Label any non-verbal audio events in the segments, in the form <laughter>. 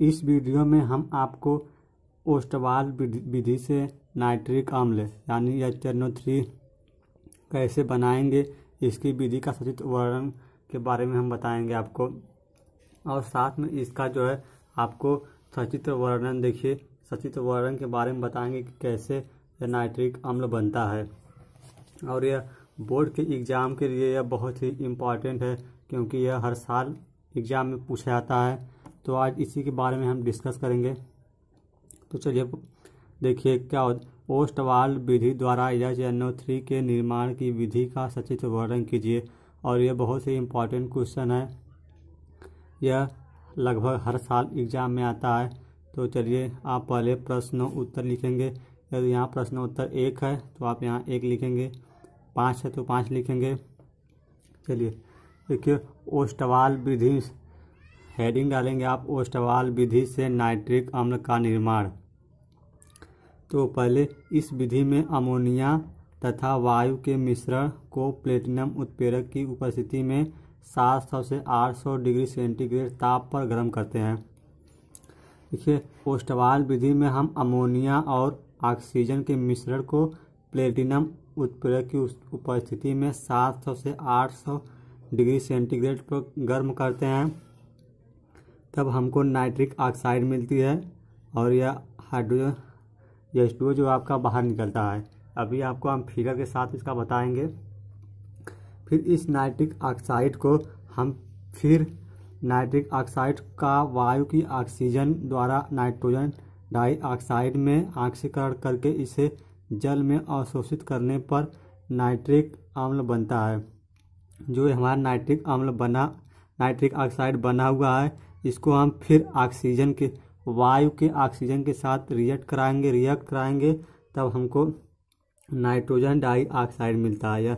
इस वीडियो में हम आपको ओस्टवाल विधि से नाइट्रिक अम्ल यानी एच एन ओ थ्री कैसे बनाएंगे इसकी विधि का सचित वर्णन के बारे में हम बताएंगे आपको और साथ में इसका जो है आपको सचित्र वर्णन देखिए सचित्र वर्णन के बारे में बताएंगे कि कैसे यह नाइट्रिक अम्ल बनता है और यह बोर्ड के एग्ज़ाम के लिए यह बहुत ही इम्पॉर्टेंट है क्योंकि यह हर साल एग्ज़ाम में पूछा जाता है तो आज इसी के बारे में हम डिस्कस करेंगे तो चलिए देखिए क्या ओस्टवाल विधि द्वारा एच एन थ्री के निर्माण की विधि का सचित्र वर्णन कीजिए और यह बहुत ही इम्पॉर्टेंट क्वेश्चन है यह लगभग हर साल एग्जाम में आता है तो चलिए आप पहले प्रश्न उत्तर लिखेंगे यदि यहाँ प्रश्न उत्तर एक है तो आप यहाँ एक लिखेंगे पाँच है तो पाँच लिखेंगे चलिए देखिए ओस्टवाल विधि हेडिंग डालेंगे आप ओस्टवाल विधि से नाइट्रिक अम्ल का निर्माण तो पहले इस विधि में अमोनिया तथा वायु के मिश्रण को प्लेटिनम उत्प्रेरक की उपस्थिति में 700 से 800 डिग्री सेंटीग्रेड ताप पर गर्म करते हैं देखिए ओस्टवाल विधि में हम अमोनिया और ऑक्सीजन के मिश्रण को प्लेटिनम उत्प्रेरक की उपस्थिति में 700 से 800 डिग्री सेंटीग्रेड पर गर्म करते हैं तब हमको नाइट्रिक ऑक्साइड मिलती है और यह हाइड्रोजन यह स्टो जो आपका बाहर निकलता है अभी आपको हम फिगर के साथ इसका बताएंगे फिर इस नाइट्रिक ऑक्साइड को हम फिर नाइट्रिक ऑक्साइड का वायु की ऑक्सीजन द्वारा नाइट्रोजन डाइऑक्साइड में ऑक्सीकरण करके इसे जल में अवशोषित करने पर नाइट्रिक अम्ल बनता है जो हमारा नाइट्रिक अम्ल बना नाइट्रिक ऑक्साइड बना हुआ है इसको हम फिर ऑक्सीजन के वायु के ऑक्सीजन के साथ रिएक्ट कराएंगे रिएक्ट कराएंगे तब हमको नाइट्रोजन डाई ऑक्साइड मिलता है यह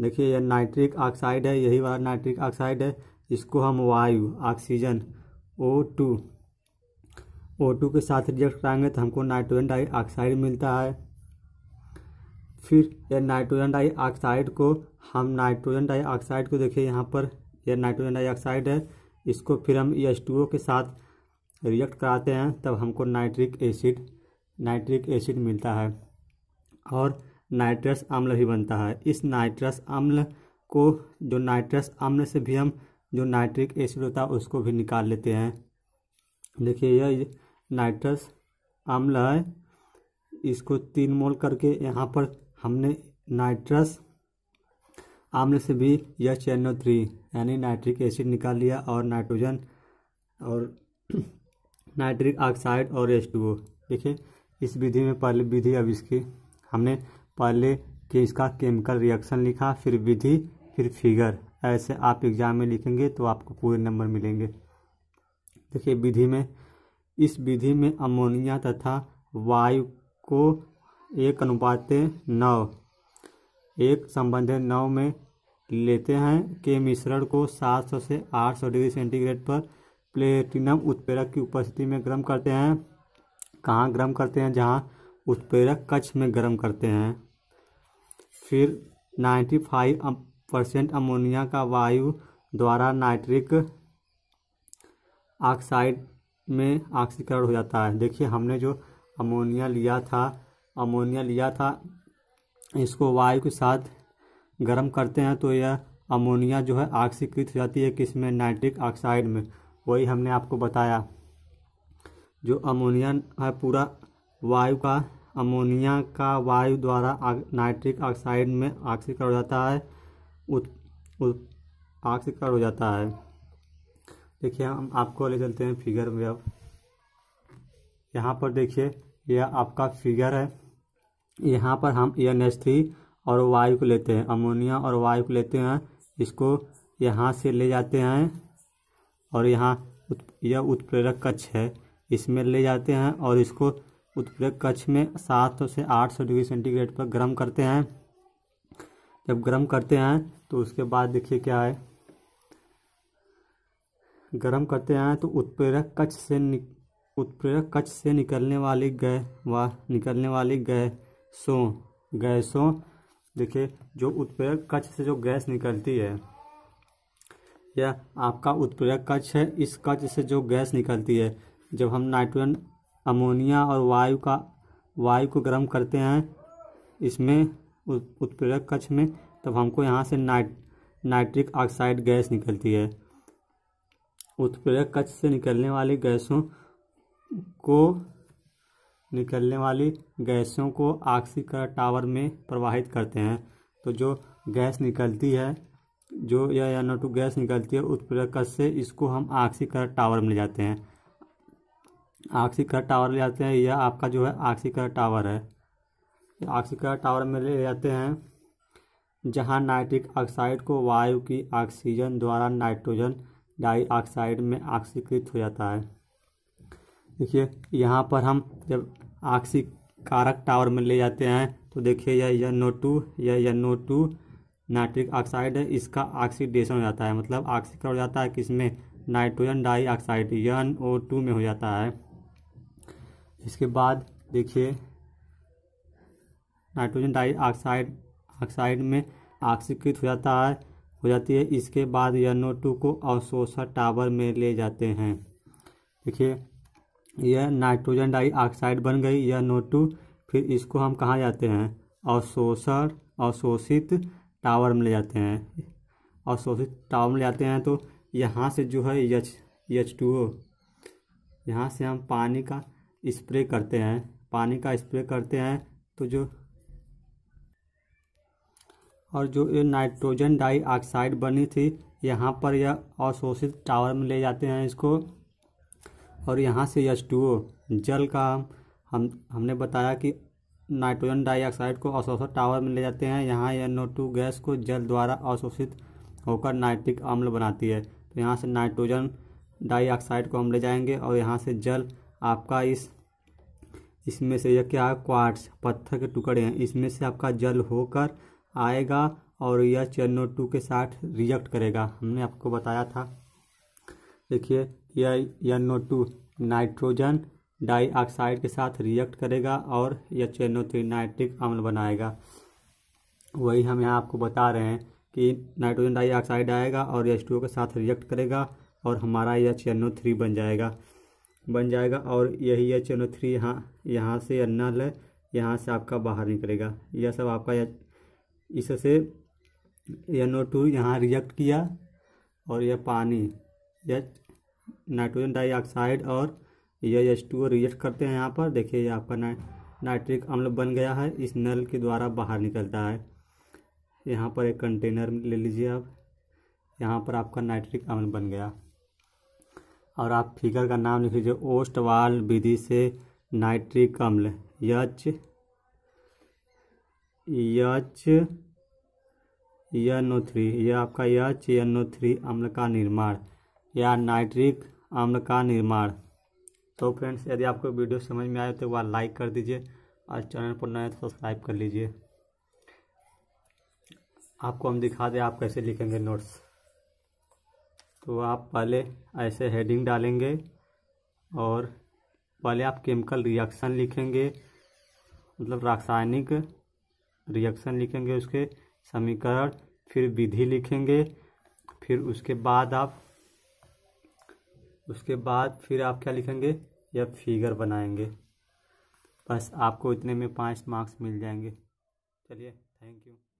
देखिए यह नाइट्रिक ऑक्साइड है यही वाला नाइट्रिक ऑक्साइड है इसको हम वायु oxygen O two O two के साथ रिएक्ट कराएंगे तो हमको नाइट्रोजन डाई ऑक्साइड मिलता है फिर यह नाइट्रोजन डाई ऑक्साइड को हम नाइट्रोजन डाई ऑक्साइड को देखिए यहाँ पर यह नाइट्रोजन डाई ऑक्साइड है इसको फिर हम एस टू के साथ रिएक्ट कराते हैं तब हमको नाइट्रिक एसिड नाइट्रिक एसिड मिलता है और नाइट्रस अम्ल भी बनता है इस नाइट्रस अम्ल को जो नाइट्रस अम्ल से भी हम जो नाइट्रिक एसिड होता है उसको भी निकाल लेते हैं देखिए यह नाइट्रस अम्ल है इसको तीन मोल करके यहाँ पर हमने नाइट्रस आमने से भी यह चैनो थ्री यानी नाइट्रिक एसिड निकाल लिया और नाइट्रोजन और <clears throat> नाइट्रिक ऑक्साइड और एस टू देखिए इस विधि में पहले विधि अब इसकी हमने पहले कि इसका केमिकल रिएक्शन लिखा फिर विधि फिर फिगर ऐसे आप एग्ज़ाम में लिखेंगे तो आपको पूरे नंबर मिलेंगे देखिए विधि में इस विधि में अमोनिया तथा वायु को एक अनुपात नौ एक संबंधित नव में लेते हैं के मिश्रण को 700 से 800 डिग्री सेंटीग्रेड पर प्लेटिनम उत्प्रेरक की उपस्थिति में गर्म करते हैं कहाँ गर्म करते हैं जहाँ उत्प्रेरक कक्ष में गर्म करते हैं फिर 95 परसेंट अमोनिया का वायु द्वारा नाइट्रिक ऑक्साइड में ऑक्सीकरण हो जाता है देखिए हमने जो अमोनिया लिया था अमोनिया लिया था इसको वायु के साथ गर्म करते हैं तो यह अमोनिया जो है आक्सीकृत हो जाती है किसमें नाइट्रिक ऑक्साइड में वही हमने आपको बताया जो अमोनिया है पूरा वायु का अमोनिया का वायु द्वारा नाइट्रिक ऑक्साइड में ऑक्सीकरण हो जाता है ऑक्सीकरण हो जाता है देखिए हम आपको ले चलते हैं फिगर में अब यहाँ पर देखिए यह आपका फिगर है यहाँ पर हम एन एस थ्री और वायु को लेते हैं अमोनिया और वायु को लेते हैं इसको यहाँ से ले जाते हैं और यहाँ यह उत्प्रेरक कक्ष है इसमें ले जाते हैं और इसको उत्प्रेरक कक्ष में सात सौ से आठ सौ डिग्री सेंटीग्रेड पर गर्म करते हैं जब गर्म करते हैं तो उसके बाद देखिए क्या है गर्म करते हैं तो उत्प्रेरक कक्ष से उत्प्रेरक कक्ष से निकलने वाली गैस व वा, निकलने वाली गैस सो गैसों देखिए जो उत्प्रेरक कक्ष से जो गैस निकलती है या आपका उत्प्रेरक कक्ष है इस कक्ष से जो गैस निकलती है जब हम नाइट्रोजन अमोनिया और वायु का वायु को गर्म करते हैं इसमें उत्प्रेरक कक्ष में तब हमको यहाँ से नाइट नाइट्रिक ऑक्साइड गैस निकलती है उत्प्रेरक कक्ष से निकलने वाली गैसों को निकलने वाली गैसों को ऑक्सीकरण टावर में प्रवाहित करते हैं तो जो गैस निकलती है जो या या नोटू गैस निकलती है उत्प्रेरकत से इसको हम ऑक्सीकरण टावर में ले जाते हैं ऑक्सीकरण टावर ले जाते हैं यह आपका जो है ऑक्सीकरण टावर है ऑक्सीकरण टावर में ले जाते हैं जहाँ नाइट्रिक ऑक्साइड को वायु की ऑक्सीजन द्वारा नाइट्रोजन डाइऑक्साइड में ऑक्सीकृत हो जाता है देखिए यहाँ पर हम जब आक्सी कारक टावर में ले जाते हैं तो देखिए यह एन ओ टू यह N O two nitric oxide है इसका ऑक्सीडेशन हो जाता है मतलब ऑक्सीकरण हो जाता है कि इसमें nitrogen dioxide N O two में हो जाता है इसके बाद देखिए नाइट्रोजन डाई ऑक्साइड ऑक्साइड में ऑक्सीकृत हो जाता है हो जाती है इसके बाद एन ओ टू को अवशोषण टावर में ले जाते हैं देखिए यह नाइट्रोजन डाइऑक्साइड बन गई यह टू फिर इसको हम कहाँ जाते हैं अवशोषण अवशोषित टावर में ले जाते हैं अवशोषित टावर में ले जाते हैं तो यहाँ से जो है यच यच टू ओ यहाँ से हम पानी का स्प्रे करते हैं पानी का स्प्रे करते हैं तो जो और जो ये नाइट्रोजन डाइऑक्साइड बनी थी यहाँ पर यह अवशोषित टावर में ले जाते हैं इसको और यहाँ से एच टू ओ जल का हम हमने बताया कि नाइट्रोजन डाइऑक्साइड को अशोषण टावर में ले जाते हैं यहाँ एन टू गैस को जल द्वारा अवशोषित होकर नाइट्रिक अम्ल बनाती है तो यहाँ से नाइट्रोजन डाइऑक्साइड को हम ले जाएंगे और यहाँ से जल आपका इस इसमें से यह क्या है क्वार्ट्स पत्थर के टुकड़े हैं इसमें से आपका जल होकर आएगा और यह चनो टू के साथ रिएक्ट करेगा हमने आपको बताया था देखिए यह N O two nitrogen dioxide के साथ रिएक्ट करेगा और एच एन ओ थ्री नाइट्रिक अम्ल बनाएगा वही हम यहाँ आपको बता रहे हैं कि नाइट्रोजन डाइऑक्साइड आएगा और एच टू के साथ रिएक्ट करेगा और हमारा एच एन ओ थ्री बन जाएगा बन जाएगा और यही एच एन ओ थ्री यहाँ यहाँ से अन्नल है यहाँ से आपका बाहर निकलेगा यह सब आपका इससे एन ओ टू यहाँ रिएक्ट किया और यह पानी यह नाइट्रोजन डाइऑक्साइड और ये एच टू रिएक्ट करते हैं यहाँ पर देखिए ये आपका ना, नाइट्रिक अम्ल बन गया है इस नल के द्वारा बाहर निकलता है यहाँ पर एक कंटेनर ले लीजिए आप यहाँ पर आपका नाइट्रिक अम्ल बन गया और आप फिगर का नाम लिख लीजिए ओस्ट वाल विधि से नाइट्रिक अम्ल यच यच एन ओ थ्री यह आपका यच एन ओ थ्री अम्ल का निर्माण या नाइट्रिक अम्ल का निर्माण तो फ्रेंड्स यदि आपको वीडियो समझ में आए तो वह लाइक कर दीजिए और चैनल पर नए तो सब्सक्राइब कर लीजिए आपको हम दिखा दें आप कैसे लिखेंगे नोट्स तो आप पहले ऐसे हेडिंग डालेंगे और पहले आप केमिकल रिएक्शन लिखेंगे मतलब रासायनिक रिएक्शन लिखेंगे उसके समीकरण फिर विधि लिखेंगे फिर उसके बाद आप उसके बाद फिर आप क्या लिखेंगे या फिगर बनाएंगे बस आपको इतने में पाँच मार्क्स मिल जाएंगे चलिए थैंक यू